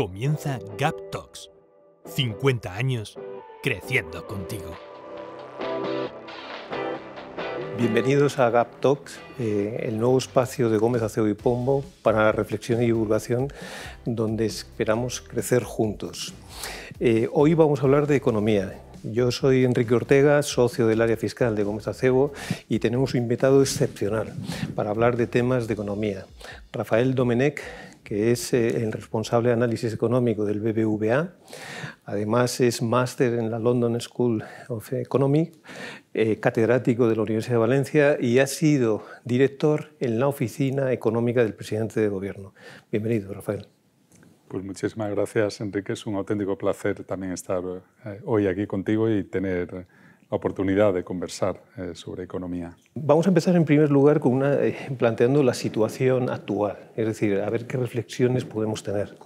Comienza Gap Talks. 50 años creciendo contigo. Bienvenidos a Gap Talks, eh, el nuevo espacio de Gómez Acebo y Pombo para la reflexión y divulgación donde esperamos crecer juntos. Eh, hoy vamos a hablar de economía. Yo soy Enrique Ortega, socio del área fiscal de Gómez Acebo y tenemos un invitado excepcional para hablar de temas de economía. Rafael Domenech que es eh, el responsable de análisis económico del BBVA. Además, es máster en la London School of Economy, eh, catedrático de la Universidad de Valencia y ha sido director en la Oficina Económica del Presidente de Gobierno. Bienvenido, Rafael. Pues muchísimas gracias, Enrique. Es un auténtico placer también estar eh, hoy aquí contigo y tener oportunidad de conversar eh, sobre economía. Vamos a empezar en primer lugar con una, eh, planteando la situación actual, es decir, a ver qué reflexiones podemos tener.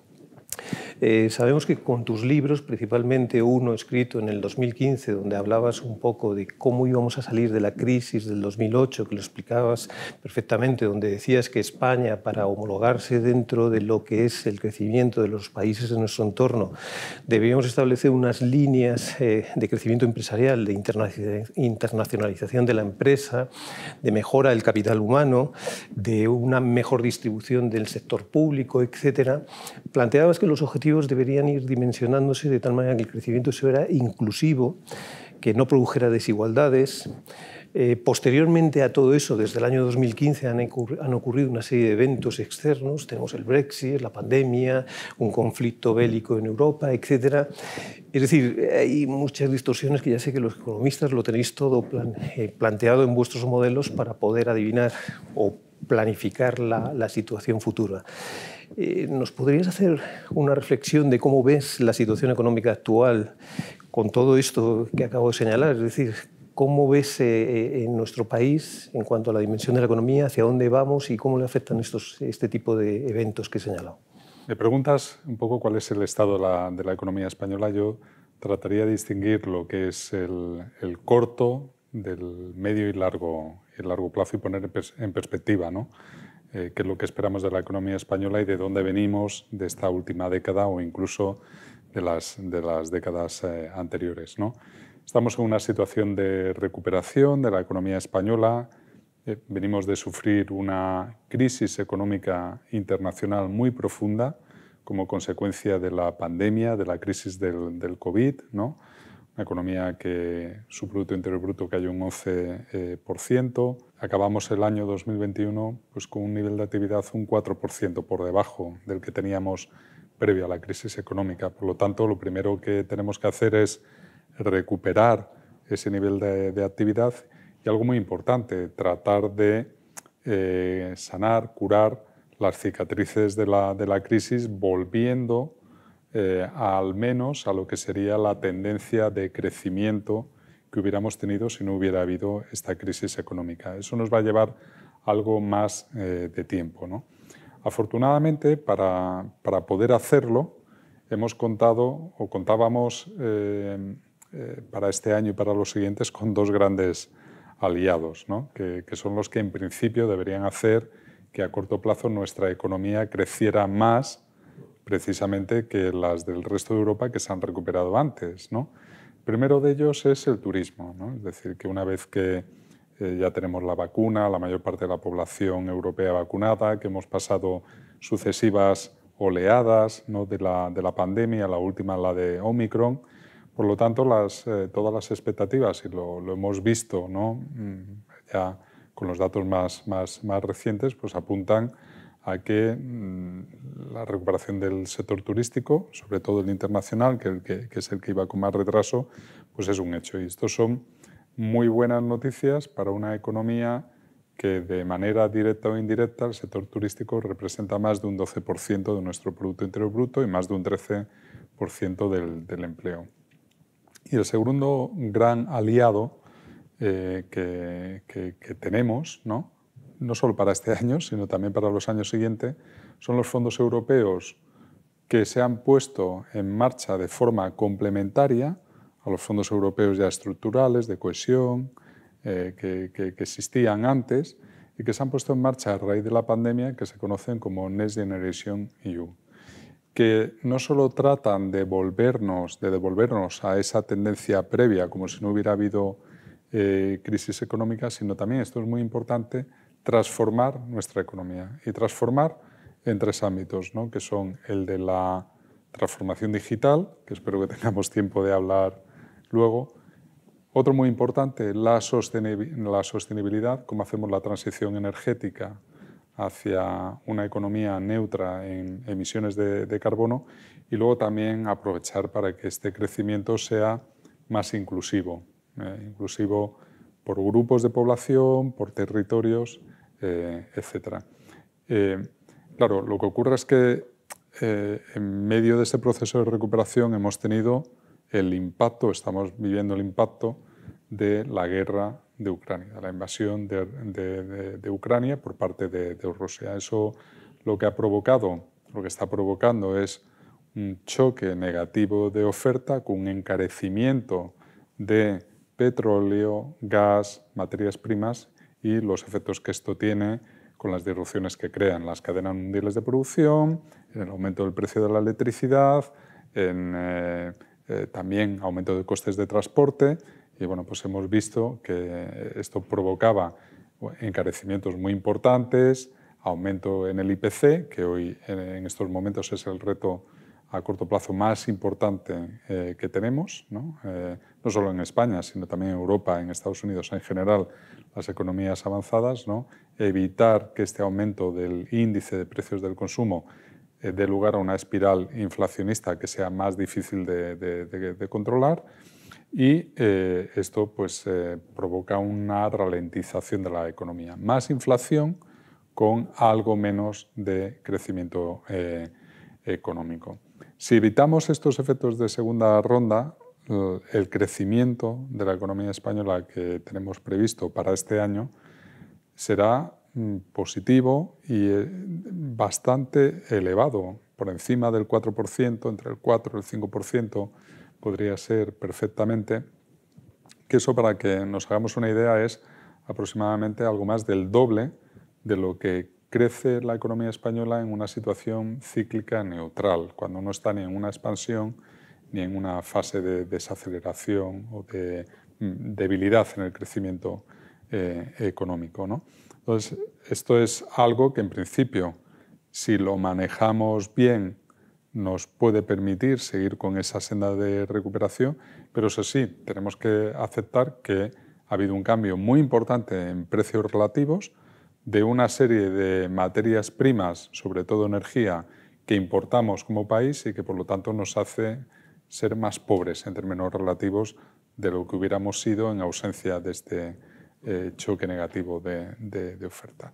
Eh, sabemos que con tus libros, principalmente uno escrito en el 2015, donde hablabas un poco de cómo íbamos a salir de la crisis del 2008, que lo explicabas perfectamente, donde decías que España, para homologarse dentro de lo que es el crecimiento de los países en nuestro entorno, debíamos establecer unas líneas eh, de crecimiento empresarial, de internacionalización de la empresa, de mejora del capital humano, de una mejor distribución del sector público, etcétera, Planteabas que los objetivos deberían ir dimensionándose de tal manera que el crecimiento se fuera inclusivo, que no produjera desigualdades. Eh, posteriormente a todo eso, desde el año 2015 han, ocurrido una serie de eventos externos. Tenemos el Brexit, la pandemia, un conflicto bélico en Europa, etc. Es decir, hay muchas distorsiones que ya sé que los economistas lo tenéis todo eh, planteado en vuestros modelos para poder adivinar o planificar la situación futura. Eh, ¿Nos podrías hacer una reflexión de cómo ves la situación económica actual con todo esto que acabo de señalar? Es decir, ¿cómo ves eh, eh, en nuestro país en cuanto a la dimensión de la economía, hacia dónde vamos y cómo le afectan estos, este tipo de eventos que he señalado? Me preguntas un poco cuál es el estado de la, economía española. Yo trataría de distinguir lo que es el, corto del medio y largo, el largo plazo y poner en, en perspectiva. ¿no? Eh, qué es lo que esperamos de la economía española y de dónde venimos de esta última década o incluso de las, de las décadas eh, anteriores. ¿no? Estamos en una situación de recuperación de la economía española, eh, venimos de sufrir una crisis económica internacional muy profunda como consecuencia de la pandemia, de la crisis del, del COVID, ¿no? una economía que su Producto Interior Bruto cayó un 11%. Eh, Acabamos el año 2021 pues, con un nivel de actividad un 4% por debajo del que teníamos previo a la crisis económica. Por lo tanto, lo primero que tenemos que hacer es recuperar ese nivel de, actividad y algo muy importante, tratar de eh, sanar, curar las cicatrices de la, de la crisis volviendo eh, al menos a lo que sería la tendencia de crecimiento que hubiéramos tenido si no hubiera habido esta crisis económica. Eso nos va a llevar algo más eh, de tiempo. Afortunadamente, para, poder hacerlo, hemos contado o contábamos eh, para este año y para los siguientes con dos grandes aliados, que, que son los que en principio deberían hacer que a corto plazo nuestra economía creciera más precisamente que las del resto de Europa que se han recuperado antes. ¿no? primero de ellos es el turismo, ¿no? es decir, que una vez que eh, ya tenemos la vacuna, la mayor parte de la población europea vacunada, que hemos pasado sucesivas oleadas de, la, pandemia, la última la de Omicron. Por lo tanto, las, eh, todas las expectativas, y lo, hemos visto ¿no? Mm, ya con los datos más, más recientes, pues apuntan a que mm, la recuperación del sector turístico, sobre todo el internacional, que, es el que iba con más retraso, pues es un hecho. Y estos son muy buenas noticias para una economía que de manera directa o indirecta el sector turístico representa más de un 12% de nuestro Producto Interior Bruto y más de un 13% del, empleo. Y el segundo gran aliado eh, que, tenemos, ¿no? no solo para este año, sino también para los años siguientes, son los fondos europeos que se han puesto en marcha de forma complementaria a los fondos europeos ya estructurales, de cohesión, eh, que, existían antes y que se han puesto en marcha a raíz de la pandemia, que se conocen como Next Generation EU, que no solo tratan de, volvernos, de devolvernos a esa tendencia previa, como si no hubiera habido eh, crisis económica, sino también, esto es muy importante, transformar nuestra economía y transformar en tres ámbitos, ¿no? que son el de la transformación digital, que espero que tengamos tiempo de hablar luego. Otro muy importante, la, sostenibilidad, cómo hacemos la transición energética hacia una economía neutra en emisiones de, carbono y luego también aprovechar para que este crecimiento sea más inclusivo, eh, inclusivo por grupos de población, por territorios eh, etcétera. Eh, claro, lo que ocurre es que eh, en medio de ese proceso de recuperación hemos tenido el impacto, estamos viviendo el impacto de la guerra de Ucrania, de la invasión de, de Ucrania por parte de, Rusia. Eso lo que ha provocado, lo que está provocando es un choque negativo de oferta con un encarecimiento de petróleo, gas, materias primas y los efectos que esto tiene con las disrupciones que crean las cadenas mundiales de producción, en el aumento del precio de la electricidad, en eh, eh, también aumento de costes de transporte. Y bueno, pues hemos visto que esto provocaba encarecimientos muy importantes, aumento en el IPC, que hoy en estos momentos es el reto a corto plazo más importante eh, que tenemos. ¿no? no solo en España, sino también en Europa, en Estados Unidos en general, las economías avanzadas, evitar que este aumento del índice de precios del consumo eh, dé lugar a una espiral inflacionista que sea más difícil de, controlar y eh, esto pues, eh, provoca una ralentización de la economía. Más inflación con algo menos de crecimiento económico. Si evitamos estos efectos de segunda ronda, el crecimiento de la economía española que tenemos previsto para este año será mm, positivo y eh, bastante elevado, por encima del 4%, entre el 4 y el 5% podría ser perfectamente, que eso para que nos hagamos una idea es aproximadamente algo más del doble de lo que crece la economía española en una situación cíclica neutral, cuando no está ni en una expansión ni en una fase de desaceleración o de mm, debilidad en el crecimiento eh, económico. Entonces, esto es algo que en principio, si lo manejamos bien, nos puede permitir seguir con esa senda de recuperación, pero eso sí, tenemos que aceptar que ha habido un cambio muy importante en precios relativos de una serie de materias primas, sobre todo energía, que importamos como país y que por lo tanto nos hace ser más pobres en términos relativos de lo que hubiéramos sido en ausencia de este eh, choque negativo de, oferta.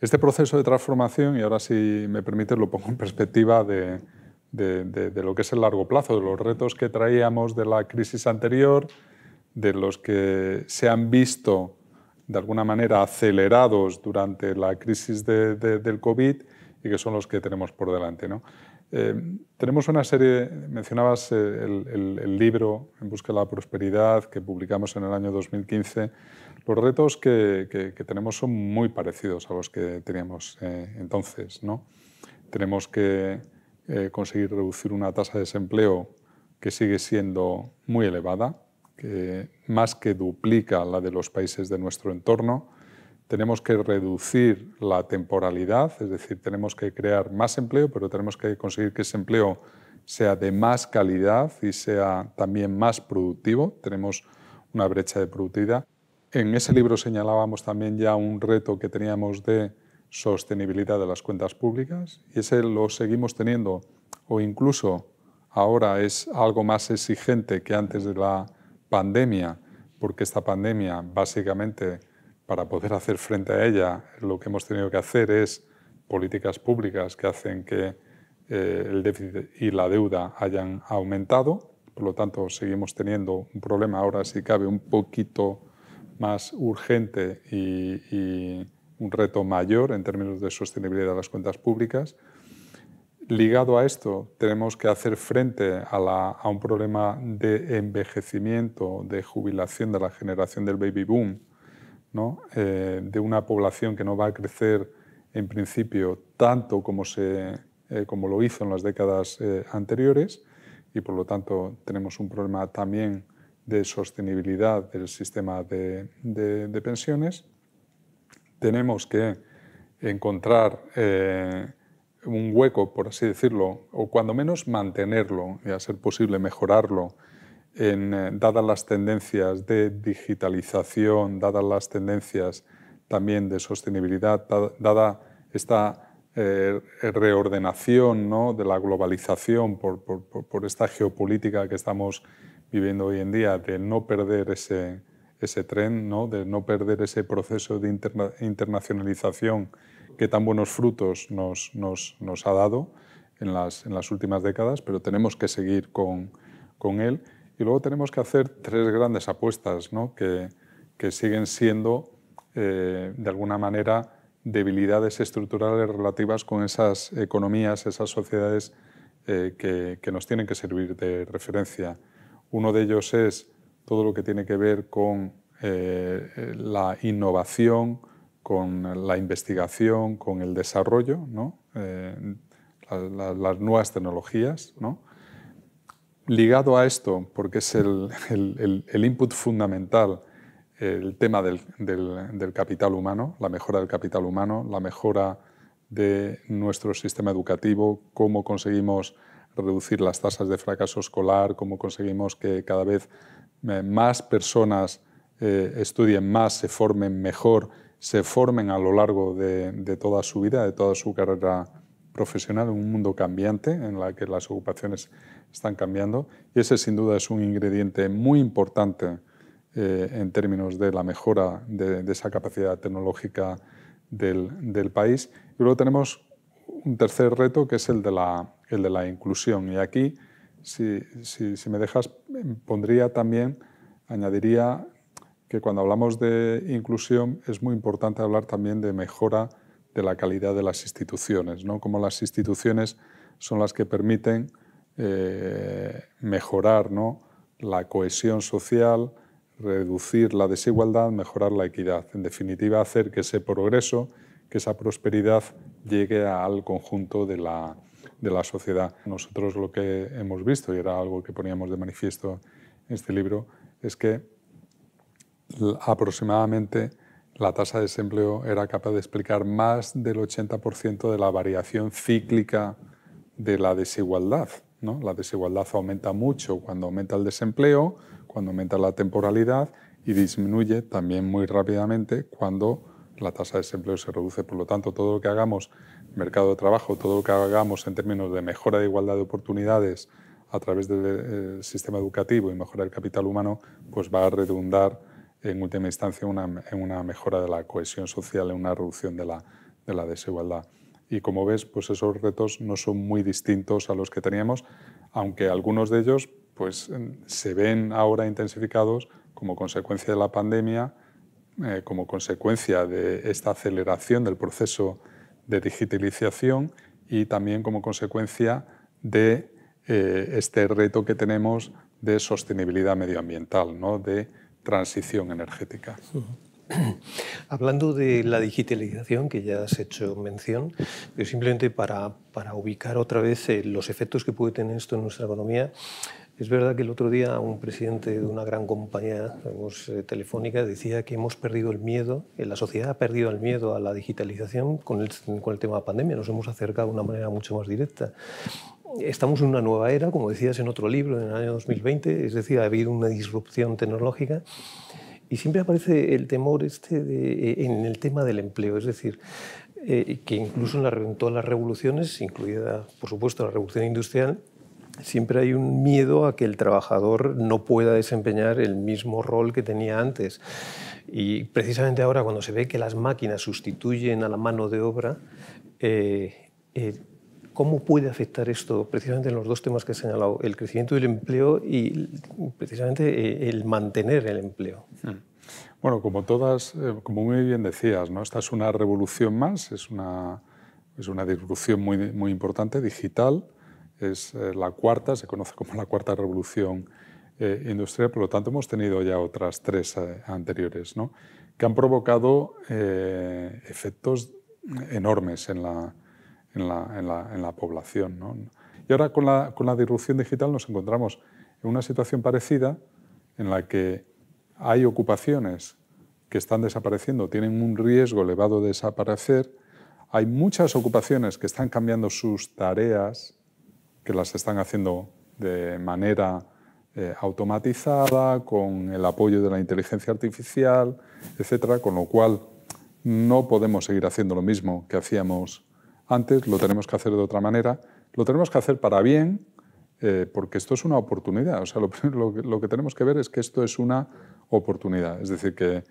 Este proceso de transformación, y ahora si me permite lo pongo en perspectiva de, de, lo que es el largo plazo, de los retos que traíamos de la crisis anterior, de los que se han visto de alguna manera acelerados durante la crisis del COVID y que son los que tenemos por delante. ¿no? Eh, tenemos una serie, mencionabas eh, el, libro En Busca de la Prosperidad que publicamos en el año 2015. Los retos que, tenemos son muy parecidos a los que teníamos eh, entonces. Tenemos que conseguir reducir una tasa de desempleo que sigue siendo muy elevada, que más que duplica la de los países de nuestro entorno tenemos que reducir la temporalidad, es decir, tenemos que crear más empleo, pero tenemos que conseguir que ese empleo sea de más calidad y sea también más productivo. Tenemos una brecha de productividad. En ese libro señalábamos también ya un reto que teníamos de sostenibilidad de las cuentas públicas y ese lo seguimos teniendo o incluso ahora es algo más exigente que antes de la pandemia, porque esta pandemia básicamente para poder hacer frente a ella, lo que hemos tenido que hacer es políticas públicas que hacen que eh, el déficit y la deuda hayan aumentado. Por lo tanto, seguimos teniendo un problema ahora, si cabe, un poquito más urgente y, un reto mayor en términos de sostenibilidad de las cuentas públicas. Ligado a esto, tenemos que hacer frente a un problema de envejecimiento, de jubilación de la generación del baby boom, eh, de una población que no va a crecer en principio tanto como, eh, lo hizo en las décadas eh, anteriores y por lo tanto tenemos un problema también de sostenibilidad del sistema de, de pensiones. Tenemos que encontrar un hueco, por así decirlo, o cuando menos mantenerlo y hacer posible mejorarlo en, eh, dadas las tendencias de digitalización, dadas las tendencias también de sostenibilidad, dada esta eh, reordenación ¿no? de la globalización por, por, esta geopolítica que estamos viviendo hoy en día, de no perder ese, ese tren, ¿no? de no perder ese proceso de internacionalización que tan buenos frutos nos, nos, nos ha dado en las, en las últimas décadas, pero tenemos que seguir con, con él y luego tenemos que hacer tres grandes apuestas que, siguen siendo, eh, de alguna manera, debilidades estructurales relativas con esas economías, esas sociedades eh, que, nos tienen que servir de referencia. Uno de ellos es todo lo que tiene que ver con eh, la innovación, con la investigación, con el desarrollo, las nuevas tecnologías. Ligado a esto, porque es el, input fundamental, el tema del, del, capital humano, la mejora del capital humano, la mejora de nuestro sistema educativo, cómo conseguimos reducir las tasas de fracaso escolar, cómo conseguimos que cada vez eh, más personas eh, estudien más, se formen mejor, se formen a lo largo de, toda su vida, de toda su carrera profesional, en un mundo cambiante en la que las ocupaciones están cambiando y ese sin duda es un ingrediente muy importante eh, en términos de la mejora de, esa capacidad tecnológica del, del, país. Y luego tenemos un tercer reto que es el de la, el de la inclusión y aquí, si, si, me dejas, pondría también, añadiría que cuando hablamos de inclusión es muy importante hablar también de mejora de la calidad de las instituciones, ¿no? las instituciones son las que permiten eh, mejorar la cohesión social, reducir la desigualdad, mejorar la equidad. En definitiva, hacer que ese progreso, que esa prosperidad llegue al conjunto de la, de la sociedad. Nosotros lo que hemos visto, y era algo que poníamos de manifiesto en este libro, es que aproximadamente la tasa de desempleo era capaz de explicar más del 80% de la variación cíclica de la desigualdad. La desigualdad aumenta mucho cuando aumenta el desempleo, cuando aumenta la temporalidad y disminuye también muy rápidamente cuando la tasa de desempleo se reduce. Por lo tanto, todo lo que hagamos, mercado de trabajo, todo lo que hagamos en términos de mejora de igualdad de oportunidades a través del eh, sistema educativo y mejora del capital humano, pues va a redundar en última instancia en una mejora de la cohesión social, en una reducción de la desigualdad y como ves, pues esos retos no son muy distintos a los que teníamos, aunque algunos de ellos pues, se ven ahora intensificados como consecuencia de la pandemia, eh, como consecuencia de esta aceleración del proceso de digitalización y también como consecuencia de eh, este reto que tenemos de sostenibilidad medioambiental, de transición energética. Hablando de la digitalización, que ya has hecho mención, pero simplemente para, para ubicar otra vez eh, los efectos que puede tener esto en nuestra economía, es verdad que el otro día un presidente de una gran compañía eh, telefónica decía que hemos perdido el miedo, eh, la sociedad ha perdido el miedo a la digitalización con el, con el tema de la pandemia, nos hemos acercado de una manera mucho más directa. Estamos en una nueva era, como decías en otro libro, en el año 2020, es decir, ha habido una disrupción tecnológica y siempre aparece el temor este eh, en el tema del empleo, es decir, eh, que incluso en, la, todas las revoluciones, incluida por supuesto la revolución industrial, siempre hay un miedo a que el trabajador no pueda desempeñar el mismo rol que tenía antes. Y precisamente ahora, cuando se ve que las máquinas sustituyen a la mano de obra, eh, eh ¿Cómo puede afectar esto precisamente en los dos temas que he señalado, el crecimiento del empleo y precisamente eh, el mantener el empleo? Hmm. Bueno, como todas, eh, como muy bien decías, ¿no? esta es una revolución más, es una, es una disrupción muy, muy importante, digital, es eh, la cuarta, se conoce como la cuarta revolución industrial, por lo tanto hemos tenido ya otras tres anteriores, ¿no? que han provocado efectos enormes en la, en la, población. ¿no? Y ahora con la, con la disrupción digital nos encontramos en una situación parecida en la que hay ocupaciones que están desapareciendo, tienen un riesgo elevado de desaparecer, hay muchas ocupaciones que están cambiando sus tareas, que las están haciendo de manera eh, automatizada, con el apoyo de la inteligencia artificial, etcétera, con lo cual no podemos seguir haciendo lo mismo que hacíamos antes, lo tenemos que hacer de otra manera, lo tenemos que hacer para bien, eh, porque esto es una oportunidad. O sea, lo, que tenemos que ver es que esto es una oportunidad. Es decir, que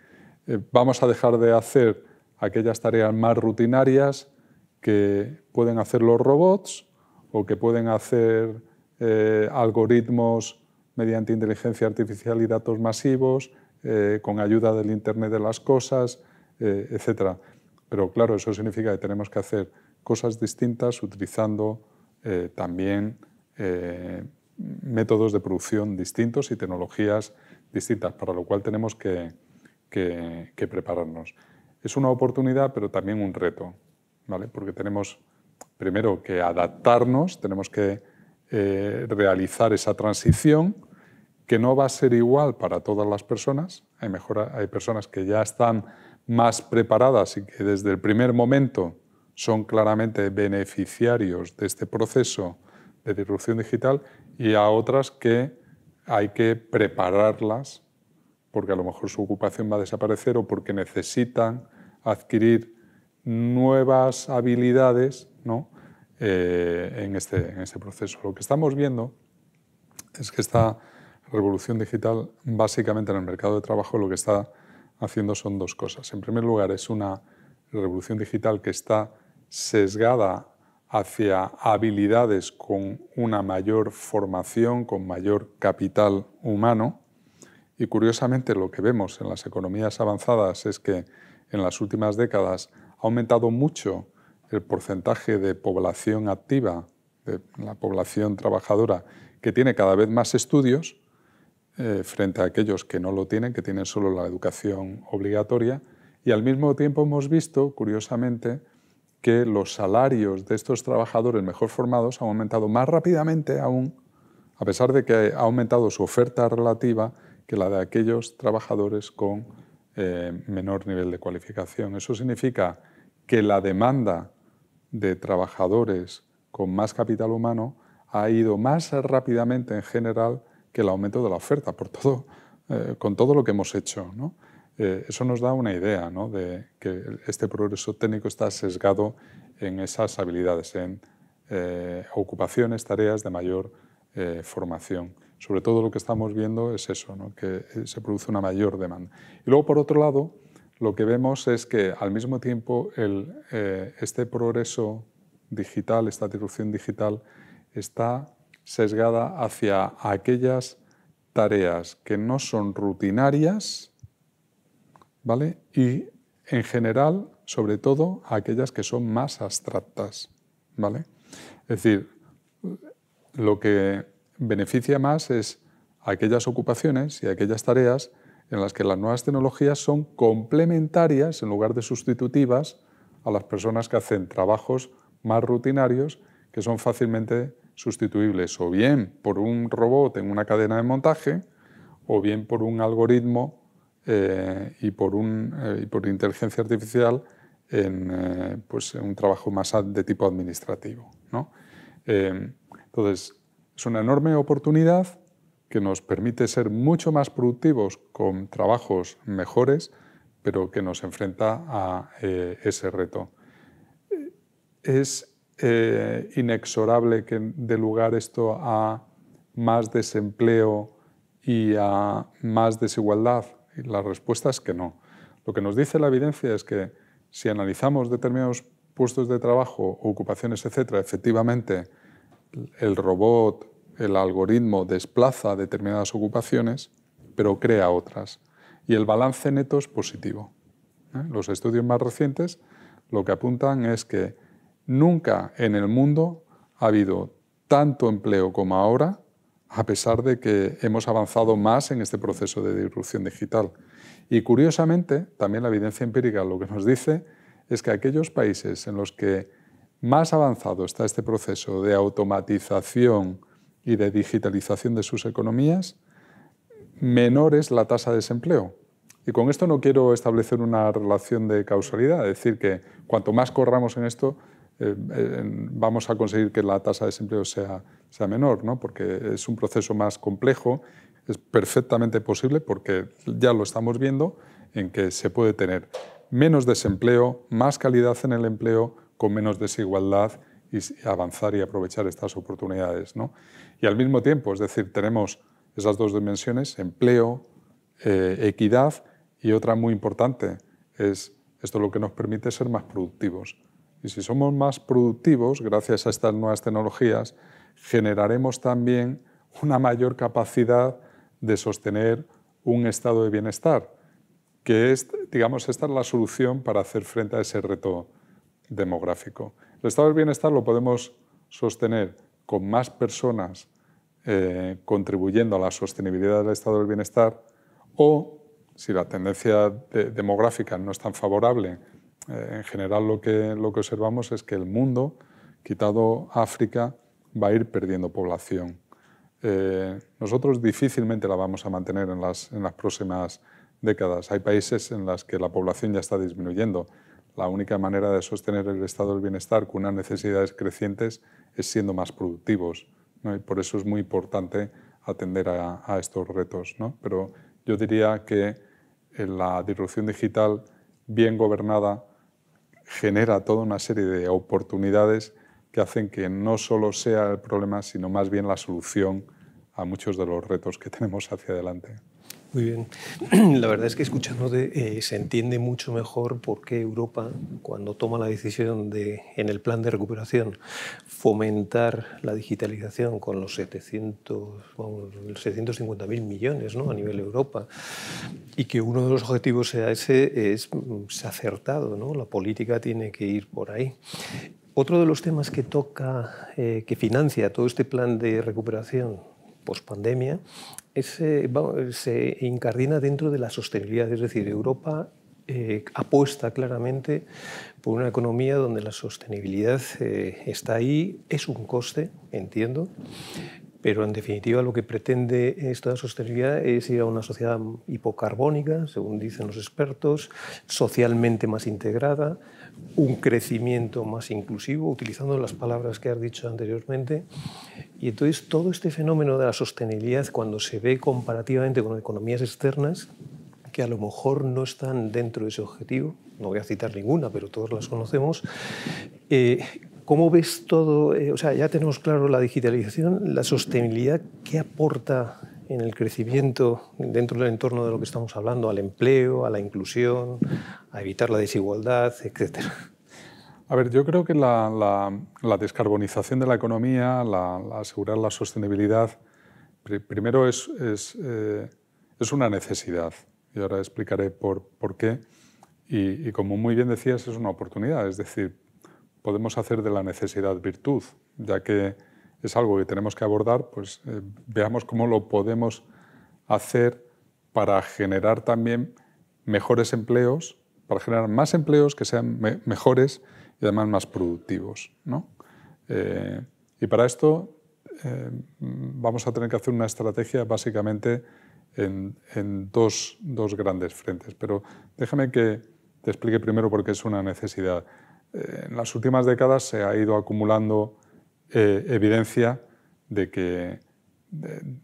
eh, vamos a dejar de hacer aquellas tareas más rutinarias que pueden hacer los robots o que pueden hacer eh, algoritmos mediante inteligencia artificial y datos masivos, con ayuda del Internet de las Cosas, etc. Pero claro, eso significa que tenemos que hacer cosas distintas utilizando eh, también eh, métodos de producción distintos y tecnologías distintas, para lo cual tenemos que, prepararnos. Es una oportunidad, pero también un reto, porque tenemos primero que adaptarnos, tenemos que eh, realizar esa transición que no va a ser igual para todas las personas. Hay, mejor, hay personas que ya están más preparadas y que desde el primer momento son claramente beneficiarios de este proceso de disrupción digital y a otras que hay que prepararlas porque a lo mejor su ocupación va a desaparecer o porque necesitan adquirir nuevas habilidades ¿no? Eh, en, este, en este proceso. Lo que estamos viendo es que esta revolución digital básicamente en el mercado de trabajo lo que está haciendo son dos cosas. En primer lugar, es una revolución digital que está sesgada hacia habilidades con una mayor formación, con mayor capital humano. Y curiosamente lo que vemos en las economías avanzadas es que en las últimas décadas ha aumentado mucho el porcentaje de población activa, de la población trabajadora, que tiene cada vez más estudios eh, frente a aquellos que no lo tienen, que tienen solo la educación obligatoria. Y al mismo tiempo hemos visto, curiosamente, que los salarios de estos trabajadores mejor formados han aumentado más rápidamente aún, a pesar de que ha aumentado su oferta relativa, que la de aquellos trabajadores con eh, menor nivel de cualificación. Eso significa que la demanda de trabajadores con más capital humano ha ido más rápidamente en general que el aumento de la oferta, por todo, eh, con todo lo que hemos hecho. ¿no? Eh, eso nos da una idea de que este progreso técnico está sesgado en esas habilidades, en eh, ocupaciones, tareas de mayor eh, formación. Sobre todo lo que estamos viendo es eso, que se produce una mayor demanda. Y luego, por otro lado, lo que vemos es que al mismo tiempo este progreso digital, esta disrupción digital, está sesgada hacia aquellas tareas que no son rutinarias, y en general, sobre todo, aquellas que son más abstractas, ¿vale? Es decir, lo que beneficia más es aquellas ocupaciones y aquellas tareas en las que las nuevas tecnologías son complementarias en lugar de sustitutivas a las personas que hacen trabajos más rutinarios que son fácilmente sustituibles o bien por un robot en una cadena de montaje o bien por un algoritmo eh, y, por eh, por inteligencia artificial en eh, pues, un trabajo más de tipo administrativo. entonces, es una enorme oportunidad que nos permite ser mucho más productivos con trabajos mejores, pero que nos enfrenta a ese reto. Es inexorable que dé lugar esto a más desempleo y a más desigualdad? la respuesta es que no. Lo que nos dice la evidencia es que si analizamos determinados puestos de trabajo, ocupaciones, etcétera, efectivamente el robot, el algoritmo desplaza determinadas ocupaciones, pero crea otras. Y el balance neto es positivo. ¿eh? Los estudios más recientes lo que apuntan es que nunca en el mundo ha habido tanto empleo como ahora a pesar de que hemos avanzado más en este proceso de disrupción digital. Y curiosamente, también la evidencia empírica lo que nos dice es que aquellos países en los que más avanzado está este proceso de automatización y de digitalización de sus economías, menor es la tasa de desempleo. Y con esto no quiero establecer una relación de causalidad, es decir, que cuanto más corramos en esto, eh, eh, vamos a conseguir que la tasa de desempleo sea, menor, ¿no? porque es un proceso más complejo, es perfectamente posible porque ya lo estamos viendo en que se puede tener menos desempleo, más calidad en el empleo, con menos desigualdad y avanzar y aprovechar estas oportunidades. Y al mismo tiempo, es decir, tenemos esas dos dimensiones, empleo, eh, equidad y otra muy importante es esto lo que nos permite ser más productivos. Y si somos más productivos, gracias a estas nuevas tecnologías, generaremos también una mayor capacidad de sostener un estado de bienestar, que es, digamos, esta es la solución para hacer frente a ese reto demográfico. El estado de bienestar lo podemos sostener con más personas eh, contribuyendo a la sostenibilidad del estado del bienestar o, si la tendencia demográfica no es tan favorable, eh, en general lo que, observamos es que el mundo, quitado África, va a ir perdiendo población. Eh, nosotros difícilmente la vamos a mantener en las, próximas décadas. Hay países en los que la población ya está disminuyendo. La única manera de sostener el estado del bienestar con unas necesidades crecientes es siendo más productivos. Y por eso es muy importante atender a, estos retos. ¿no? Pero yo diría que la disrupción digital bien gobernada genera toda una serie de oportunidades que hacen que no solo sea el problema, sino más bien la solución a muchos de los retos que tenemos hacia adelante. Muy bien. La verdad es que escuchándote eh, se entiende mucho mejor por qué Europa, cuando toma la decisión de, en el plan de recuperación, fomentar la digitalización con los 700, 750.000 millones ¿no? a nivel Europa, y que uno de los objetivos sea ese, es, mm, acertado. ¿no? La política tiene que ir por ahí. Otro de los temas que toca, eh, que financia todo este plan de recuperación pospandemia, se, se incardina dentro de la sostenibilidad, es decir, Europa eh, apuesta claramente por una economía donde la sostenibilidad eh, está ahí, es un coste, entiendo, pero en definitiva lo que pretende esta sostenibilidad es ir a una sociedad hipocarbónica, según dicen los expertos, socialmente más integrada, un crecimiento más inclusivo, utilizando las palabras que has dicho anteriormente. Y entonces todo este fenómeno de la sostenibilidad, cuando se ve comparativamente con economías externas, que a lo mejor no están dentro de ese objetivo, no voy a citar ninguna, pero todos las conocemos, eh, ¿cómo ves todo? Eh, o sea, ya tenemos claro la digitalización, la sostenibilidad, ¿qué aporta en el crecimiento dentro del entorno de lo que estamos hablando, al empleo, a la inclusión, a evitar la desigualdad, etcétera? A ver, yo creo que la, descarbonización de la economía, la, asegurar la sostenibilidad, primero es, es, eh, es, una necesidad. Y ahora explicaré por, por qué. Y, y, como muy bien decías, es una oportunidad. Es decir, podemos hacer de la necesidad virtud, ya que es algo que tenemos que abordar, pues eh, veamos cómo lo podemos hacer para generar también mejores empleos, para generar más empleos que sean mejores y además más productivos. Eh, y para esto eh, vamos a tener que hacer una estrategia básicamente en, en dos, dos, grandes frentes. Pero déjame que te explique primero por qué es una necesidad. en las últimas décadas se ha ido acumulando eh, evidencia de que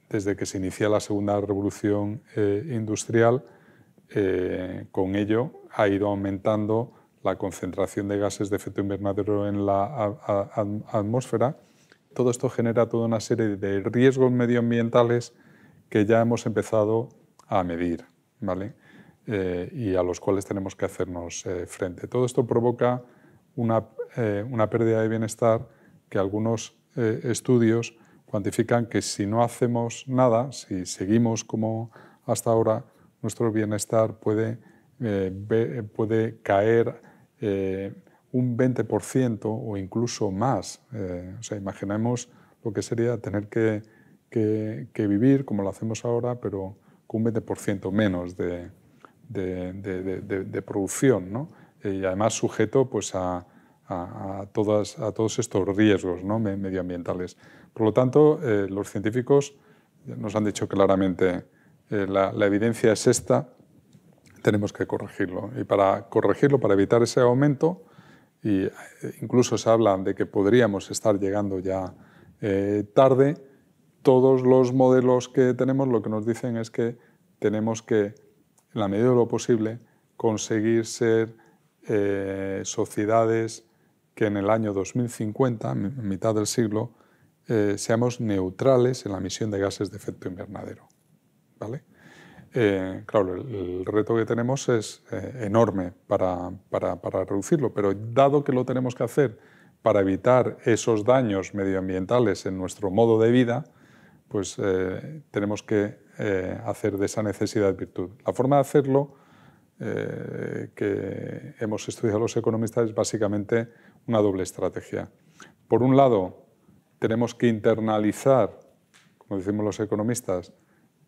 desde que se inicia la segunda revolución eh, industrial, eh, con ello ha ido aumentando la concentración de gases de efecto invernadero en la atmósfera. Todo esto genera toda una serie de riesgos medioambientales que ya hemos empezado a medir y a los cuales tenemos que hacernos frente. Todo esto provoca una, pérdida de bienestar que algunos eh, estudios cuantifican que si no hacemos nada, si seguimos como hasta ahora, nuestro bienestar puede, eh, puede caer eh, un 20% o incluso más. o sea, imaginemos lo que sería tener que, vivir como lo hacemos ahora, pero con un 20% menos de, producción, y además sujeto pues, a, a, todas, a todos estos riesgos ¿no? medioambientales. Por lo tanto, eh, los científicos nos han dicho claramente eh, la, evidencia es esta, tenemos que corregirlo. Y para corregirlo, para evitar ese aumento, y eh, incluso se habla de que podríamos estar llegando ya eh, tarde, todos los modelos que tenemos lo que nos dicen es que tenemos que, en la medida de lo posible, conseguir ser eh, sociedades que en el año 2050, mitad del siglo, eh, seamos neutrales en la emisión de gases de efecto invernadero. ¿vale? Eh, claro, el, reto que tenemos es eh, enorme para, reducirlo, pero dado que lo tenemos que hacer para evitar esos daños medioambientales en nuestro modo de vida, pues tenemos que hacer de esa necesidad virtud. La forma de hacerlo que hemos estudiado los economistas es básicamente una doble estrategia. Por un lado, tenemos que internalizar, como decimos los economistas,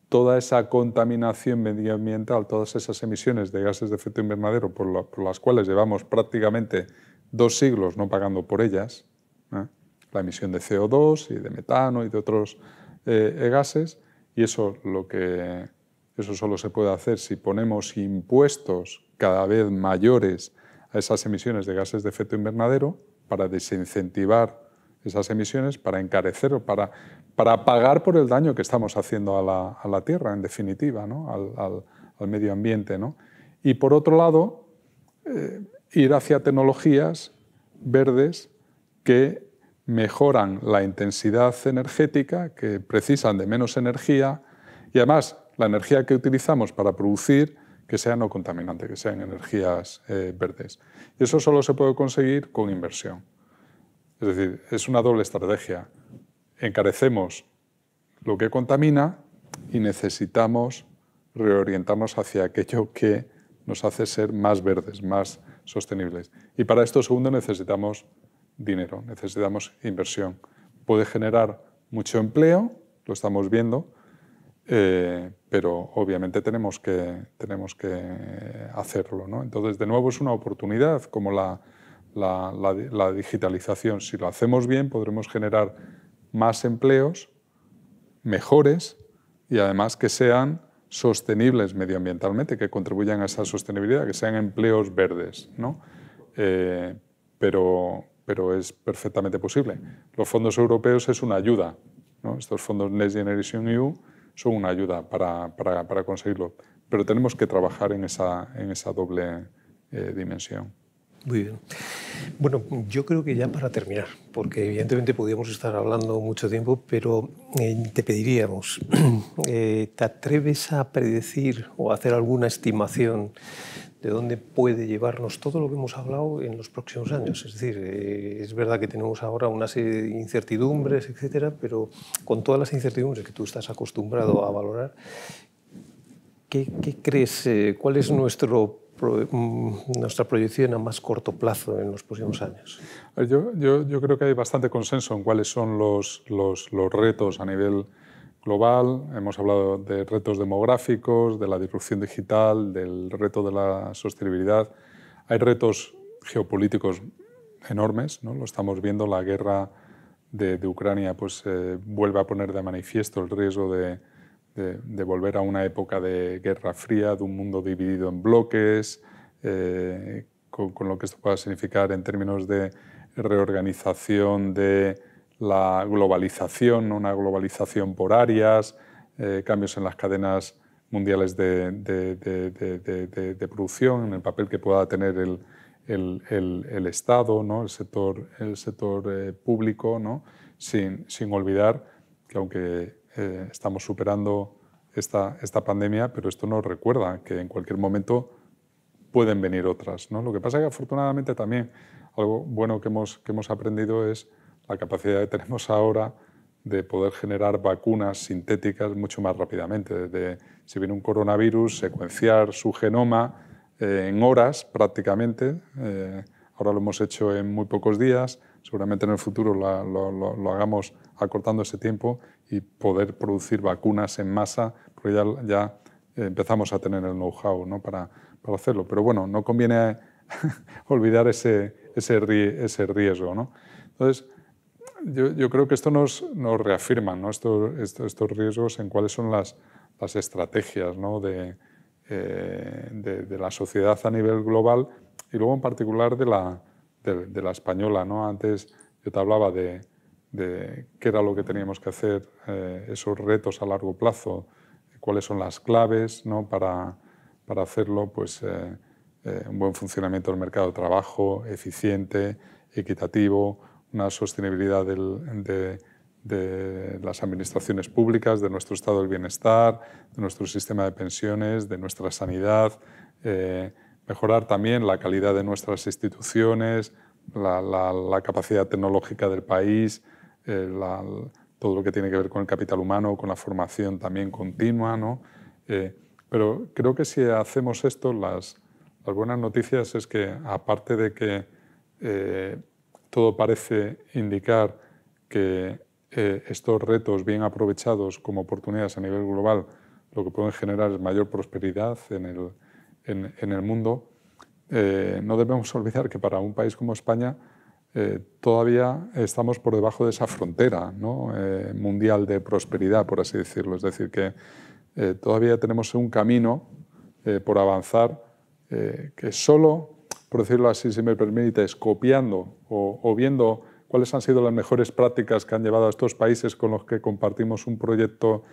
toda esa contaminación medioambiental, todas esas emisiones de gases de efecto invernadero por, las cuales llevamos prácticamente dos siglos no pagando por ellas, ¿eh? la emisión de CO2 y de metano y de otros eh, eh, gases, y eso, lo que, eso solo se puede hacer si ponemos impuestos cada vez mayores esas emisiones de gases de efecto invernadero para desincentivar esas emisiones, para encarecer o para, pagar por el daño que estamos haciendo a la, Tierra, en definitiva, ¿no? al, medio ambiente. Y por otro lado, eh, ir hacia tecnologías verdes que mejoran la intensidad energética, que precisan de menos energía y además la energía que utilizamos para producir que sea no contaminante, que sean energías eh, verdes. Y eso solo se puede conseguir con inversión. Es decir, es una doble estrategia. Encarecemos lo que contamina y necesitamos reorientarnos hacia aquello que nos hace ser más verdes, más sostenibles. Y para esto, segundo, necesitamos dinero, necesitamos inversión. Puede generar mucho empleo, lo estamos viendo, eh, pero obviamente tenemos que, tenemos que hacerlo. ¿no? Entonces, de nuevo, es una oportunidad como la, la, digitalización. Si lo hacemos bien, podremos generar más empleos, mejores y además que sean sostenibles medioambientalmente, que contribuyan a esa sostenibilidad, que sean empleos verdes. ¿no? Eh, pero, pero es perfectamente posible. Los fondos europeos es una ayuda. ¿no? Estos fondos Next Generation EU son una ayuda para, para, para conseguirlo, pero tenemos que trabajar en esa, en esa doble eh, dimensión. Muy bien. Bueno, yo creo que ya para terminar, porque evidentemente podríamos estar hablando mucho tiempo, pero eh, te pediríamos, eh, ¿te atreves a predecir o hacer alguna estimación de dónde puede llevarnos todo lo que hemos hablado en los próximos años. Es decir, eh, es verdad que tenemos ahora una serie de incertidumbres, etcétera, pero con todas las incertidumbres que tú estás acostumbrado a valorar, ¿qué, crees? Eh, ¿Cuál es nuestro mm, nuestra proyección a más corto plazo en los próximos años? Yo, creo que hay bastante consenso en cuáles son los, los, los retos a nivel global, hemos hablado de retos demográficos, de la disrupción digital, del reto de la sostenibilidad. Hay retos geopolíticos enormes, ¿no? lo estamos viendo, la guerra de, Ucrania pues, eh, vuelve a poner de manifiesto el riesgo de, volver a una época de guerra fría, de un mundo dividido en bloques, eh, con, con, lo que esto pueda significar en términos de reorganización de la globalización, una globalización por áreas, eh, cambios en las cadenas mundiales de, producción, en el papel que pueda tener el, Estado, el sector, el sector eh, público, sin, olvidar que aunque eh, estamos superando esta, esta pandemia, pero esto nos recuerda que en cualquier momento pueden venir otras. Lo que pasa es que afortunadamente también algo bueno que hemos, que hemos aprendido es la capacidad que tenemos ahora de poder generar vacunas sintéticas mucho más rápidamente. Desde si viene un coronavirus, secuenciar su genoma eh, en horas prácticamente. Eh, ahora lo hemos hecho en muy pocos días. Seguramente en el futuro lo, lo, hagamos acortando ese tiempo y poder producir vacunas en masa, porque ya, ya empezamos a tener el know-how ¿no? para, para, hacerlo. Pero bueno, no conviene olvidar ese, ese, ese riesgo. ¿no? Entonces, yo, creo que esto nos, reafirma estos riesgos en cuáles son las, estrategias eh, de, la sociedad a nivel global y luego en particular de la, española. Antes yo te hablaba de, qué era lo que teníamos que hacer, eh, esos retos a largo plazo, cuáles son las claves para, hacerlo, pues eh, un buen funcionamiento del mercado de trabajo, eficiente, equitativo, una sostenibilidad de, las administraciones públicas, de nuestro estado del bienestar, de nuestro sistema de pensiones, de nuestra sanidad, eh, mejorar también la calidad de nuestras instituciones, la, capacidad tecnológica del país, eh, todo lo que tiene que ver con el capital humano, con la formación también continua. Eh, pero creo que si hacemos esto, las, buenas noticias es que, aparte de que todo parece indicar que eh, estos retos bien aprovechados como oportunidades a nivel global lo que pueden generar es mayor prosperidad en el, mundo, eh, no debemos olvidar que para un país como España eh, todavía estamos por debajo de esa frontera mundial de prosperidad, por así decirlo. Es decir, que todavía tenemos un camino por avanzar que solo por decirlo así, si me permites, copiando o, viendo cuáles han sido las mejores prácticas que han llevado a estos países con los que compartimos un proyecto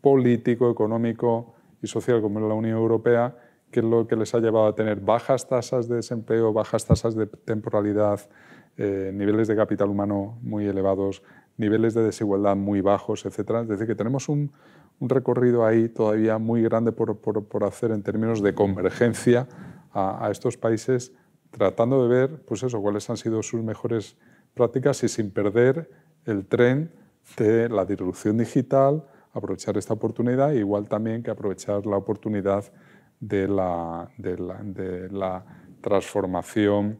político, económico y social como es la Unión Europea, que es lo que les ha llevado a tener bajas tasas de desempleo, bajas tasas de temporalidad, eh, niveles de capital humano muy elevados, niveles de desigualdad muy bajos, etc. Es decir, que tenemos un, recorrido ahí todavía muy grande por, por, por, hacer en términos de convergencia a, a estos países tratando de ver, pues eso, cuáles han sido sus mejores prácticas y sin perder el tren de la disrupción digital, aprovechar esta oportunidad, igual también que aprovechar la oportunidad de la, de la, transformación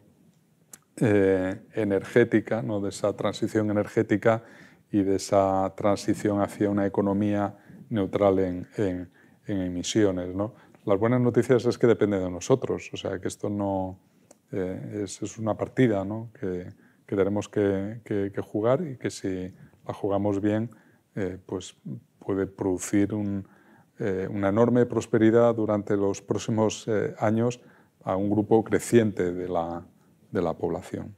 eh, energética, ¿no? de esa transición energética y de esa transición hacia una economía neutral en, emisiones. Las buenas noticias es que depende de nosotros, o sea que esto no, eh, es, una partida que, tenemos que, jugar y que si la jugamos bien, eh, pues puede producir eh, una enorme prosperidad durante los próximos años a un grupo creciente de la, población.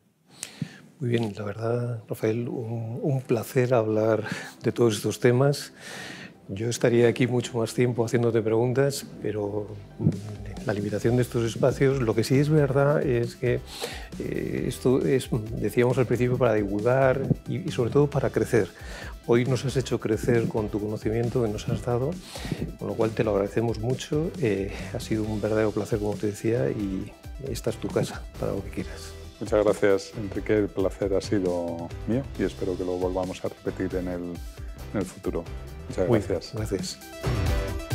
Muy bien, la verdad, Rafael, un, placer hablar de todos estos temas. Yo estaría aquí mucho más tiempo haciéndote preguntas, pero mm, la limitación de estos espacios, lo que sí es verdad es que eh, esto es, decíamos al principio, para divulgar y, sobre todo para crecer. Hoy nos has hecho crecer con tu conocimiento que nos has dado, con lo cual te lo agradecemos mucho. Eh, ha sido un verdadero placer, como te decía, y esta es tu casa para lo que quieras. Muchas gracias, Enrique. El placer ha sido mío y espero que lo volvamos a repetir en el futuro. Muchas gracias. With, with this.